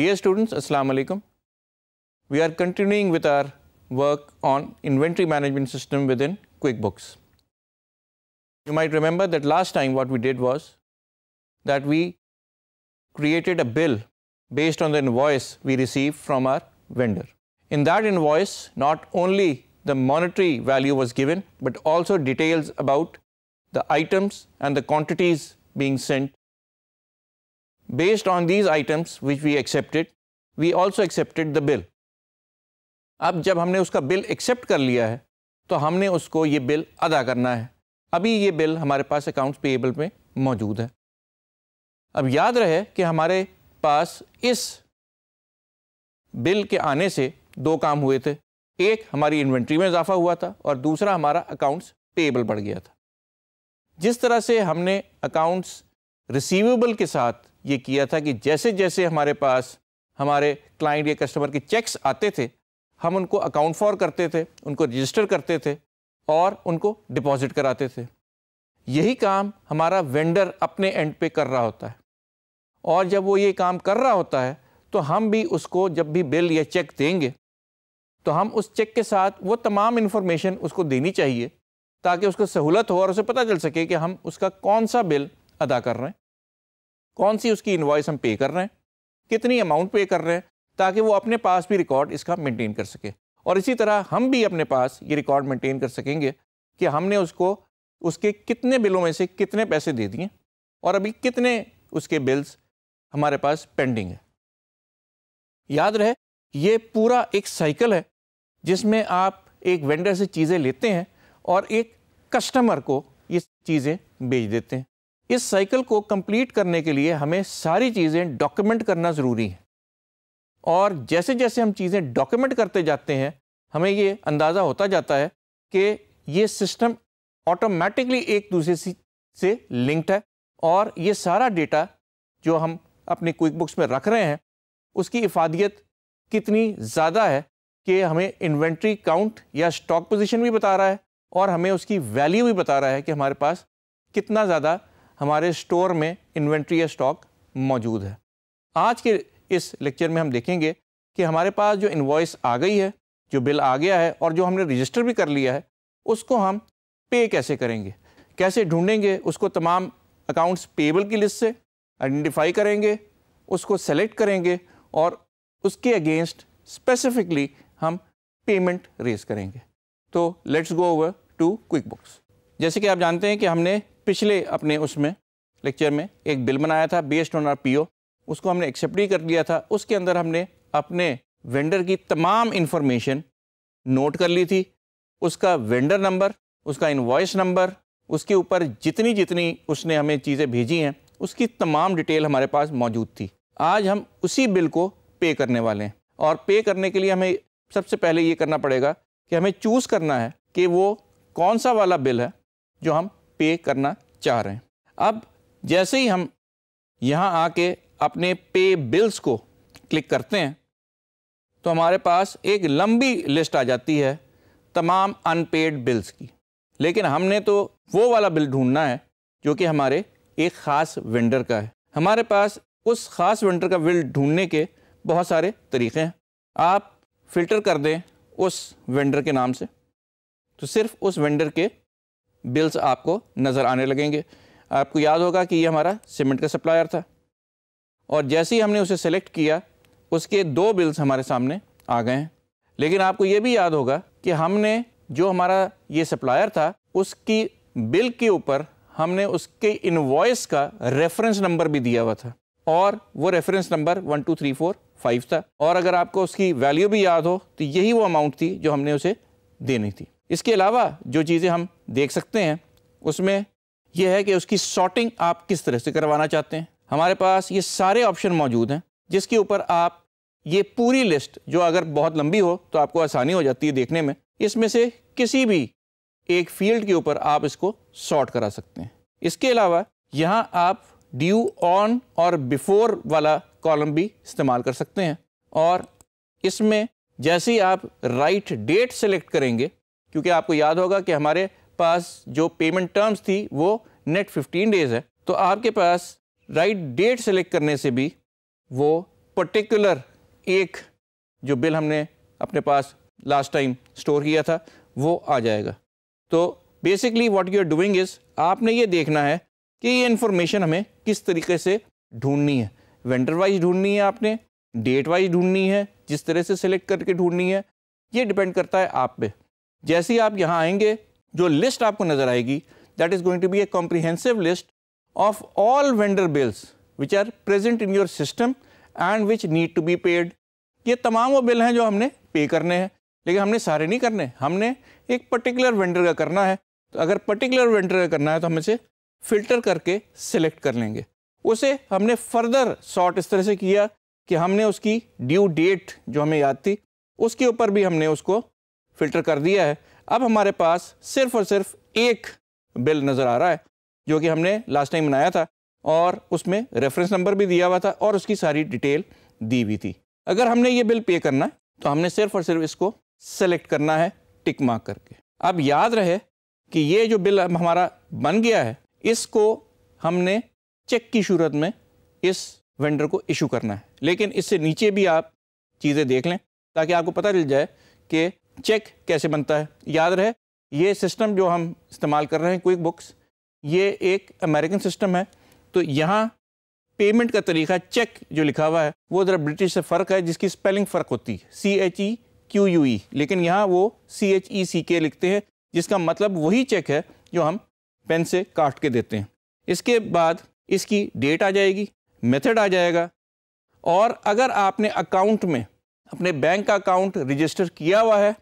Dear students, Assalamu alaikum. We are continuing with our work on inventory management system within QuickBooks. You might remember that last time what we did was that we created a bill based on the invoice we received from our vendor. In that invoice, not only the monetary value was given, but also details about the items and the quantities being sent Based on these items which we accepted, we also accepted the bill. अब जब हमने उसका bill accept कर लिया है तो हमने उसको ये बिल अदा करना है अभी ये बिल हमारे पास अकाउंट्स पेएबल में मौजूद है अब याद रहे कि हमारे पास इस बिल के आने से दो काम हुए थे एक हमारी इन्वेंट्री में इजाफा हुआ था और दूसरा हमारा अकाउंट्स पेएबल बढ़ गया था जिस तरह से हमने अकाउंट्स रिसीवेबल के साथ ये किया था कि जैसे जैसे हमारे पास हमारे क्लाइंट या कस्टमर के चेक्स आते थे हम उनको अकाउंट फॉर करते थे उनको रजिस्टर करते थे और उनको डिपॉजिट कराते थे यही काम हमारा वेंडर अपने एंड पे कर रहा होता है और जब वो ये काम कर रहा होता है तो हम भी उसको जब भी बिल या चेक देंगे तो हम उस चेक के साथ वो तमाम इन्फॉर्मेशन उसको देनी चाहिए ताकि उसको सहूलत हो और उसे पता चल सके कि हम उसका कौन सा बिल अदा कर रहे हैं कौन सी उसकी इन्वॉइस हम पे कर रहे हैं कितनी अमाउंट पे कर रहे हैं ताकि वो अपने पास भी रिकॉर्ड इसका मेंटेन कर सके और इसी तरह हम भी अपने पास ये रिकॉर्ड मेंटेन कर सकेंगे कि हमने उसको उसके कितने बिलों में से कितने पैसे दे दिए और अभी कितने उसके बिल्स हमारे पास पेंडिंग है याद रहे ये पूरा एक साइकिल है जिसमें आप एक वेंडर से चीज़ें लेते हैं और एक कस्टमर को ये चीज़ें बेच देते हैं इस साइकिल को कंप्लीट करने के लिए हमें सारी चीज़ें डॉक्यूमेंट करना ज़रूरी है और जैसे जैसे हम चीज़ें डॉक्यूमेंट करते जाते हैं हमें ये अंदाज़ा होता जाता है कि ये सिस्टम ऑटोमेटिकली एक दूसरे से लिंक्ड है और ये सारा डेटा जो हम अपने क्विक बुक्स में रख रहे हैं उसकी इफादियत कितनी ज़्यादा है कि हमें इन्वेंट्री काउंट या स्टॉक पोजिशन भी बता रहा है और हमें उसकी वैल्यू भी बता रहा है कि हमारे पास कितना ज़्यादा हमारे स्टोर में इन्वेंट्री या स्टॉक मौजूद है आज के इस लेक्चर में हम देखेंगे कि हमारे पास जो इन्वॉइस आ गई है जो बिल आ गया है और जो हमने रजिस्टर भी कर लिया है उसको हम पे कैसे करेंगे कैसे ढूंढेंगे उसको तमाम अकाउंट्स पेबल की लिस्ट से आइडेंटिफाई करेंगे उसको सेलेक्ट करेंगे और उसके अगेंस्ट स्पेसिफिकली हम पेमेंट रेज करेंगे तो let's go over to QuickBooks जैसे कि आप जानते हैं कि हमने पिछले अपने उसमें लेक्चर में एक बिल बनाया था बेस्ड ऑन आर पी उसको हमने एक्सेप्ट ही कर लिया था उसके अंदर हमने अपने वेंडर की तमाम इन्फॉर्मेशन नोट कर ली थी उसका वेंडर नंबर उसका इन्वॉइस नंबर उसके ऊपर जितनी जितनी उसने हमें चीज़ें भेजी हैं उसकी तमाम डिटेल हमारे पास मौजूद थी आज हम उसी बिल को पे करने वाले हैं और पे करने के लिए हमें सबसे पहले ये करना पड़ेगा कि हमें चूज़ करना है कि वो कौन सा वाला बिल है जो हम पे करना चाह रहे हैं अब जैसे ही हम यहाँ आके अपने पे बिल्स को क्लिक करते हैं तो हमारे पास एक लंबी लिस्ट आ जाती है तमाम अनपेड बिल्स की लेकिन हमने तो वो वाला बिल ढूंढना है जो कि हमारे एक ख़ास वेंडर का है हमारे पास उस ख़ास वेंडर का बिल ढूंढने के बहुत सारे तरीक़े हैं आप फिल्टर कर दें उस वेंडर के नाम से तो सिर्फ उस वेंडर के बिल्स आपको नज़र आने लगेंगे आपको याद होगा कि ये हमारा सीमेंट का सप्लायर था और जैसे ही हमने उसे सेलेक्ट किया उसके दो बिल्स हमारे सामने आ गए हैं लेकिन आपको ये भी याद होगा कि हमने जो हमारा ये सप्लायर था उसकी बिल के ऊपर हमने उसके इन्वॉइस का रेफरेंस नंबर भी दिया हुआ था और वो reference number one two three four five था और अगर आपको उसकी वैल्यू भी याद हो तो यही वो अमाउंट थी जो हमने उसे देनी थी इसके अलावा जो चीज़ें हम देख सकते हैं उसमें यह है कि उसकी शॉर्टिंग आप किस तरह से करवाना चाहते हैं हमारे पास ये सारे ऑप्शन मौजूद हैं जिसके ऊपर आप ये पूरी लिस्ट जो अगर बहुत लंबी हो तो आपको आसानी हो जाती है देखने में इसमें से किसी भी एक फील्ड के ऊपर आप इसको शॉर्ट करा सकते हैं इसके अलावा यहाँ आप ड्यू ऑन और बिफोर वाला कॉलम भी इस्तेमाल कर सकते हैं और इसमें जैसे ही आप राइट डेट सेलेक्ट करेंगे क्योंकि आपको याद होगा कि हमारे पास जो पेमेंट टर्म्स थी वो नेट 15 डेज़ है तो आपके पास राइट डेट सेलेक्ट करने से भी वो पर्टिकुलर एक जो बिल हमने अपने पास लास्ट टाइम स्टोर किया था वो आ जाएगा तो basically what you are doing is आपने ये देखना है कि ये इन्फॉर्मेशन हमें किस तरीके से ढूंढनी है वेंडर वाइज ढूंढनी है आपने डेट वाइज ढूंढनी है जिस तरह से सेलेक्ट करके ढूंढनी है ये डिपेंड करता है आप पे जैसे ही आप यहाँ आएंगे जो लिस्ट आपको नज़र आएगी that is going to be a comprehensive list of all vendor bills which are present in your system and which need to be paid ये तमाम वो बिल हैं जो हमने पे करने हैं लेकिन हमने सारे नहीं करने हमने एक पर्टिकुलर वेंडर का करना है तो अगर पर्टिकुलर वेंडर का करना है तो हम इसे फिल्टर करके सिलेक्ट कर लेंगे उसे हमने फर्दर सॉर्ट इस तरह से किया कि हमने उसकी ड्यू डेट जो हमें याद थी उसके ऊपर भी हमने उसको फ़िल्टर कर दिया है अब हमारे पास सिर्फ और सिर्फ एक बिल नज़र आ रहा है जो कि हमने लास्ट टाइम बनाया था और उसमें रेफरेंस नंबर भी दिया हुआ था और उसकी सारी डिटेल दी हुई थी अगर हमने ये बिल पे करना है तो हमने सिर्फ और सिर्फ इसको सेलेक्ट करना है टिक मार्क करके अब याद रहे कि ये जो बिल अब हमारा बन गया है इसको हमने चेक की सूरत में इस वेंडर को इशू करना है लेकिन इससे नीचे भी आप चीज़ें देख लें ताकि आपको पता चल जाए कि चेक कैसे बनता है याद रहे ये सिस्टम जो हम इस्तेमाल कर रहे हैं क्विक बुक्स ये एक अमेरिकन सिस्टम है तो यहाँ पेमेंट का तरीका चेक जो लिखा हुआ है वो ज़रा ब्रिटिश से फ़र्क है जिसकी स्पेलिंग फ़र्क होती है C H E Q U E लेकिन यहाँ वो सी एच ई सी के लिखते हैं जिसका मतलब वही चेक है जो हम पेन से काट के देते हैं इसके बाद इसकी डेट आ जाएगी मेथड आ जाएगा और अगर आपने अकाउंट में अपने बैंक का अकाउंट रजिस्टर किया हुआ है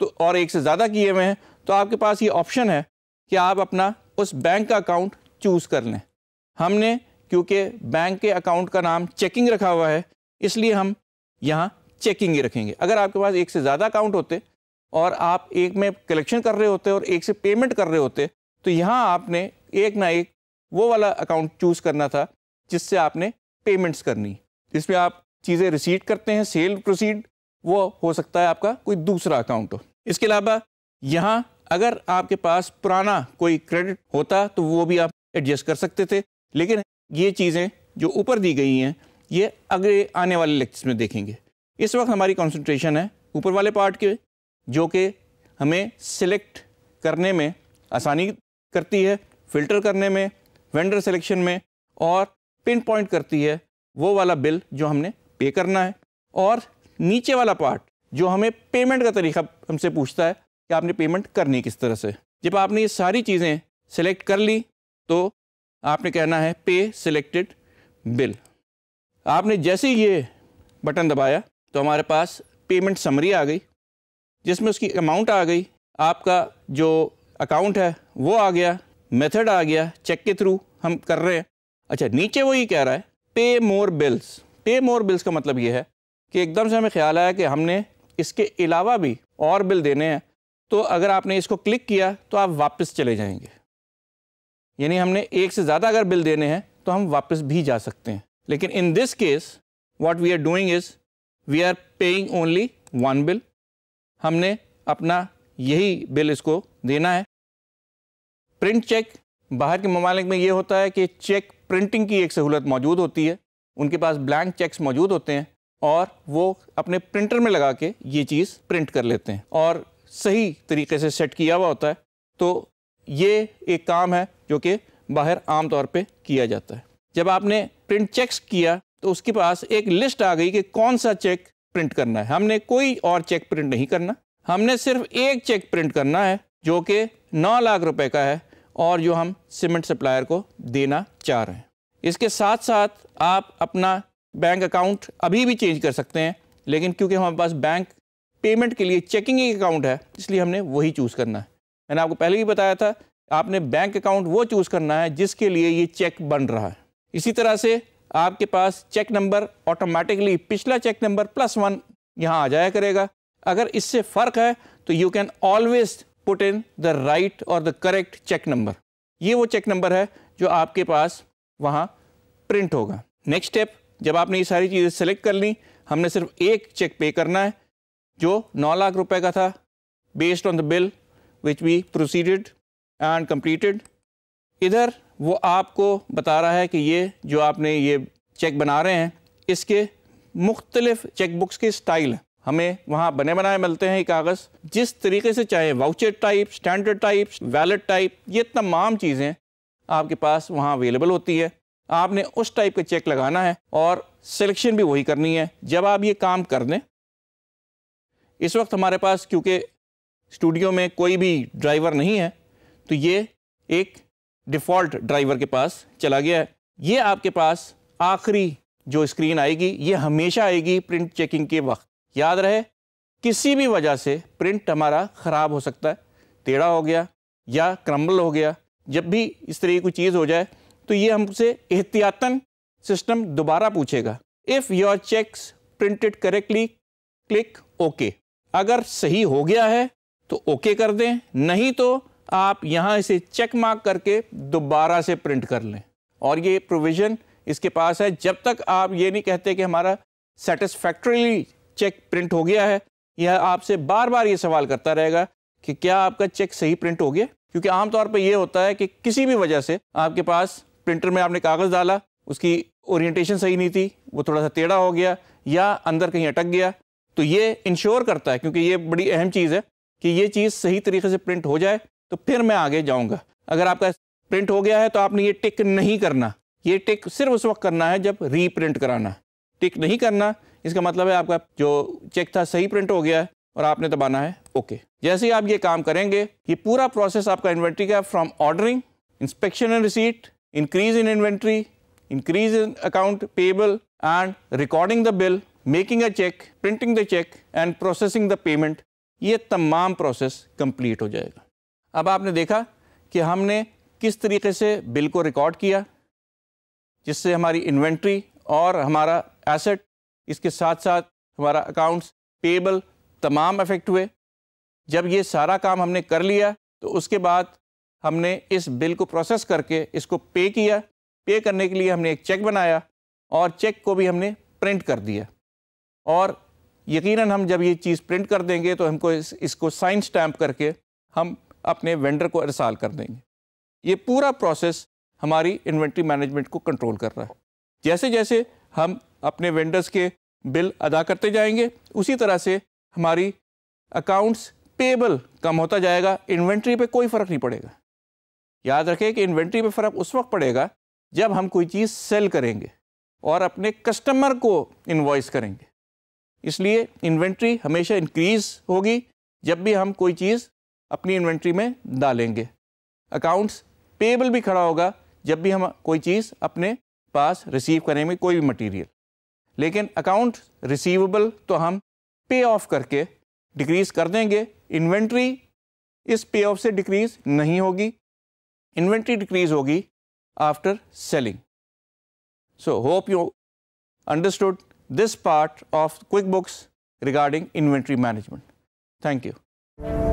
तो और एक से ज़्यादा किए हुए हैं तो आपके पास ये ऑप्शन है कि आप अपना उस बैंक का अकाउंट चूज़ कर लें हमने क्योंकि बैंक के अकाउंट का नाम चेकिंग रखा हुआ है इसलिए हम यहाँ चेकिंग ही रखेंगे अगर आपके पास एक से ज़्यादा अकाउंट होते और आप एक में कलेक्शन कर रहे होते और एक से पेमेंट कर रहे होते तो यहाँ आपने एक ना एक वो वाला अकाउंट चूज़ करना था जिससे आपने पेमेंट्स करनी इसमें आप चीज़ें रिसीट करते हैं सेल प्रोसीड वो हो सकता है आपका कोई दूसरा अकाउंट हो इसके अलावा यहाँ अगर आपके पास पुराना कोई क्रेडिट होता तो वो भी आप एडजस्ट कर सकते थे लेकिन ये चीज़ें जो ऊपर दी गई हैं ये अगले आने वाले लेक्चर्स में देखेंगे इस वक्त हमारी कॉन्सनट्रेशन है ऊपर वाले पार्ट के जो कि हमें सिलेक्ट करने में आसानी करती है फ़िल्टर करने में वेंडर सिलेक्शन में और पिन पॉइंट करती है वो वाला बिल जो हमने पे करना है और नीचे वाला पार्ट जो हमें पेमेंट का तरीका हमसे पूछता है कि आपने पेमेंट करनी किस तरह से जब आपने ये सारी चीज़ें सेलेक्ट कर ली तो आपने कहना है पे सिलेक्टेड बिल आपने जैसे ही ये बटन दबाया तो हमारे पास पेमेंट समरी आ गई जिसमें उसकी अमाउंट आ गई आपका जो अकाउंट है वो आ गया मेथड आ गया चेक के थ्रू हम कर रहे हैं अच्छा नीचे वो ये कह रहा है पे मोर बिल्स पे मोर बिल्स का मतलब ये है कि एकदम से हमें ख्याल आया कि हमने इसके अलावा भी और बिल देने हैं तो अगर आपने इसको क्लिक किया तो आप वापस चले जाएंगे यानी हमने एक से ज़्यादा अगर बिल देने हैं तो हम वापस भी जा सकते हैं लेकिन in this case what we are doing is we are paying only one bill हमने अपना यही बिल इसको देना है प्रिंट चेक बाहर के ममालिक में ये होता है कि चेक प्रिंटिंग की एक सहूलत मौजूद होती है उनके पास ब्लैंक चेक्स मौजूद होते हैं और वो अपने प्रिंटर में लगा के ये चीज़ प्रिंट कर लेते हैं और सही तरीके से सेट किया हुआ होता है तो ये एक काम है जो कि बाहर आम तौर पे किया जाता है जब आपने प्रिंट चेक्स किया तो उसके पास एक लिस्ट आ गई कि कौन सा चेक प्रिंट करना है हमने कोई और चेक प्रिंट नहीं करना हमने सिर्फ एक चेक प्रिंट करना है जो कि नौ लाख रुपए का है और जो हम सीमेंट सप्लायर को देना चाह रहे हैं इसके साथ साथ आप अपना बैंक अकाउंट अभी भी चेंज कर सकते हैं लेकिन क्योंकि हमारे पास बैंक पेमेंट के लिए चेकिंग अकाउंट है इसलिए हमने वही चूज़ करना है मैंने आपको पहले भी बताया था आपने बैंक अकाउंट वो चूज़ करना है जिसके लिए ये चेक बन रहा है इसी तरह से आपके पास चेक नंबर ऑटोमेटिकली पिछला चेक नंबर प्लस वन यहाँ आ जाया करेगा अगर इससे फ़र्क है तो you can always put in the right और द करेक्ट चेक नंबर ये वो चेक नंबर है जो आपके पास वहाँ प्रिंट होगा नेक्स्ट स्टेप जब आपने ये सारी चीज़ें सेलेक्ट कर ली हमने सिर्फ एक चेक पे करना है जो नौ लाख रुपए का था based on the bill which we proceeded and completed इधर वो आपको बता रहा है कि ये जो आपने ये चेक बना रहे हैं इसके मुख्तलिफ चेकबुक्स के स्टाइल हमें वहाँ बने बनाए मिलते हैं ये कागज़ जिस तरीके से चाहे voucher type standard type wallet type ये तमाम चीज़ें आपके पास वहाँ अवेलेबल होती है आपने उस टाइप का चेक लगाना है और सिलेक्शन भी वही करनी है जब आप ये काम कर दें इस वक्त हमारे पास क्योंकि स्टूडियो में कोई भी ड्राइवर नहीं है तो ये एक डिफ़ॉल्ट ड्राइवर के पास चला गया है ये आपके पास आखिरी जो स्क्रीन आएगी ये हमेशा आएगी प्रिंट चेकिंग के वक्त याद रहे किसी भी वजह से प्रिंट हमारा ख़राब हो सकता है टेढ़ा हो गया या क्रम्बल हो गया जब भी इस तरह की कोई चीज़ हो जाए तो ये हमसे एहतियातन सिस्टम दोबारा पूछेगा if your cheques printed correctly click okay अगर सही हो गया है तो ओके कर दें नहीं तो आप यहाँ इसे चेक मार्क करके दोबारा से प्रिंट कर लें और ये प्रोविज़न इसके पास है जब तक आप ये नहीं कहते कि हमारा सेटिस्फैक्ट्रीली चेक प्रिंट हो गया है यह आपसे बार बार ये सवाल करता रहेगा कि क्या आपका चेक सही प्रिंट हो गया क्योंकि आमतौर पर यह होता है कि किसी भी वजह से आपके पास प्रिंटर में आपने कागज़ डाला उसकी ओरिएंटेशन सही नहीं थी वो थोड़ा सा टेढ़ा हो गया या अंदर कहीं अटक गया तो ये इंश्योर करता है क्योंकि ये बड़ी अहम चीज़ है कि ये चीज़ सही तरीके से प्रिंट हो जाए तो फिर मैं आगे जाऊँगा अगर आपका प्रिंट हो गया है तो आपने ये टिक नहीं करना ये टिक सिर्फ उस वक्त करना है जब रीप्रिंट कराना टिक नहीं करना इसका मतलब है आपका जो चेक था सही प्रिंट हो गया है और आपने दबाना तो है ओके okay. जैसे ही आप ये काम करेंगे ये पूरा प्रोसेस आपका इन्वेंट्री का from ordering inspection and receipt increase in inventory increase in account payable and recording the bill making a cheque printing the cheque and processing the payment ये तमाम प्रोसेस कंप्लीट हो जाएगा अब आपने देखा कि हमने किस तरीके से बिल को रिकॉर्ड किया जिससे हमारी इन्वेंट्री और हमारा एसेट इसके साथ साथ हमारा अकाउंट्स पेबल तमाम अफेक्ट हुए जब ये सारा काम हमने कर लिया तो उसके बाद हमने इस बिल को प्रोसेस करके इसको पे किया पे करने के लिए हमने एक चेक बनाया और चेक को भी हमने प्रिंट कर दिया और यकीनन हम जब ये चीज़ प्रिंट कर देंगे तो हमको इस, इसको साइन स्टैम्प करके हम अपने वेंडर को अरसाल कर देंगे ये पूरा प्रोसेस हमारी इन्वेंट्री मैनेजमेंट को कंट्रोल कर रहा है जैसे जैसे हम अपने वेंडर्स के बिल अदा करते जाएंगे उसी तरह से हमारी अकाउंट्स पेबल कम होता जाएगा इन्वेंट्री पे कोई फ़र्क नहीं पड़ेगा याद रखें कि इन्वेंट्री पे फ़र्क उस वक्त पड़ेगा जब हम कोई चीज़ सेल करेंगे और अपने कस्टमर को इन्वॉइस करेंगे इसलिए इन्वेंट्री हमेशा इंक्रीज़ होगी जब भी हम कोई चीज़ अपनी इन्वेंट्री में डालेंगे अकाउंट्स पेबल भी खड़ा होगा जब भी हम कोई चीज़ अपने पास रिसीव करेंगे कोई भी मटीरियल लेकिन अकाउंट रिसीवेबल तो हम पे ऑफ करके डिक्रीज कर देंगे इन्वेंट्री इस पे ऑफ से डिक्रीज नहीं होगी इन्वेंट्री डिक्रीज होगी after selling so hope you understood this part of QuickBooks regarding inventory management thank you